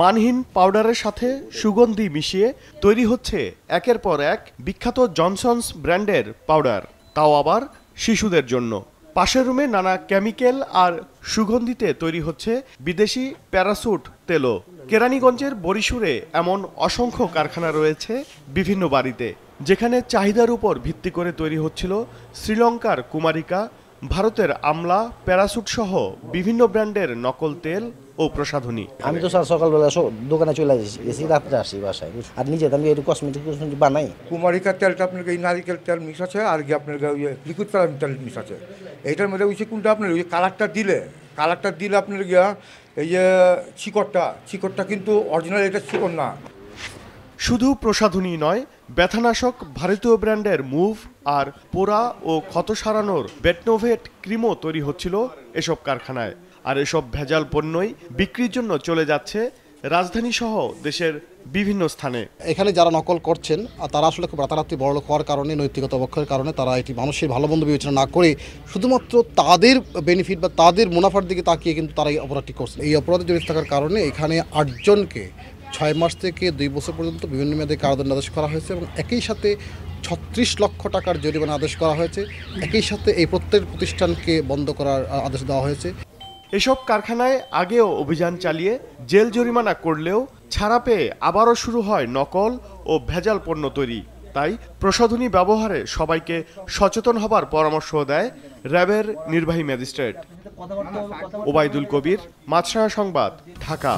মানহীন পাউডারের সাথে সুগন্ধি মিশিয়ে তৈরি হচ্ছে একের পর এক বিখ্যাত জনসন্স ব্র্যান্ডের পাউডার তাও আবার শিশুদের জন্য পাশের রুমে নানা কেমিক্যাল আর সুগন্ধিতে তৈরি হচ্ছে বিদেশি প্যারাসুট তেলও কেরানীগঞ্জের বরিশুরে এমন অসংখ্য কারখানা রয়েছে বিভিন্ন বাড়িতে যেখানে চাহিদার উপর ভিত্তি করে তৈরি হচ্ছিল শ্রীলঙ্কার কুমারিকা ভারতের আমলা প্যারাসুট সহ বিভিন্ন ব্র্যান্ডের নকল তেল ও প্রসাধনী আমি তো স্যার সকালবেলা দোকানে চলে এসি রাত্রে আসি বাসায় আর নিজে আমি একটু কসমেটিক বানাই কুমারিকা তেলটা আপনার এই নারিকেল তেল মিশ আছে আর কি আপনার ওই লিকুইড প্যারাম তেল মিশ আছে এইটার মধ্যে ওই কোনটা আপনার ওই কালারটা দিলে কালারটা দিলে আপনার গিয়া এই যে চিকটটা চিকটটা কিন্তু অরিজিনাল এটা শিকড় না শুধু প্রসাধনী নয় ব্যথানাশক ভারতীয় ব্র্যান্ডের মুভ আর পোড়া ও ক্ষত সারানোর বেটনোভেট ক্রিমও তৈরি হচ্ছিল এসব কারখানায় আর এসব ভেজাল পণ্যই বিক্রির জন্য চলে যাচ্ছে রাজধানী সহ দেশের বিভিন্ন স্থানে এখানে যারা নকল করছেন তারা আসলে খুব রাতারাতি লোক হওয়ার কারণে নৈতিকতা অবক্ষয়ের কারণে তারা এটি মানুষের ভালো মন্দ বিবেচনা না করে শুধুমাত্র তাদের বেনিফিট বা তাদের মুনাফার দিকে তাকিয়ে কিন্তু তারা এই অপরাধটি করছেন এই অপরাধে জড়িত থাকার কারণে এখানে আটজনকে ছয় মাস থেকে দুই বছর পর্যন্ত বিভিন্ন মেয়াদে কারাদণ্ডাদেশ করা হয়েছে এবং একই সাথে ছত্রিশ লক্ষ টাকার জরিমানা আদেশ করা হয়েছে একই সাথে এই প্রত্যেক প্রতিষ্ঠানকে বন্ধ করার আদেশ দেওয়া হয়েছে এসব কারখানায় আগেও অভিযান চালিয়ে জেল জরিমানা করলেও ছাড়া পেয়ে আবারও শুরু হয় নকল ও ভেজাল পণ্য তৈরি তাই প্রসাধনী ব্যবহারে সবাইকে সচেতন হবার পরামর্শ দেয় র্যাবের নির্বাহী ম্যাজিস্ট্রেট ওবায়দুল কবির মাছরায়া সংবাদ ঢাকা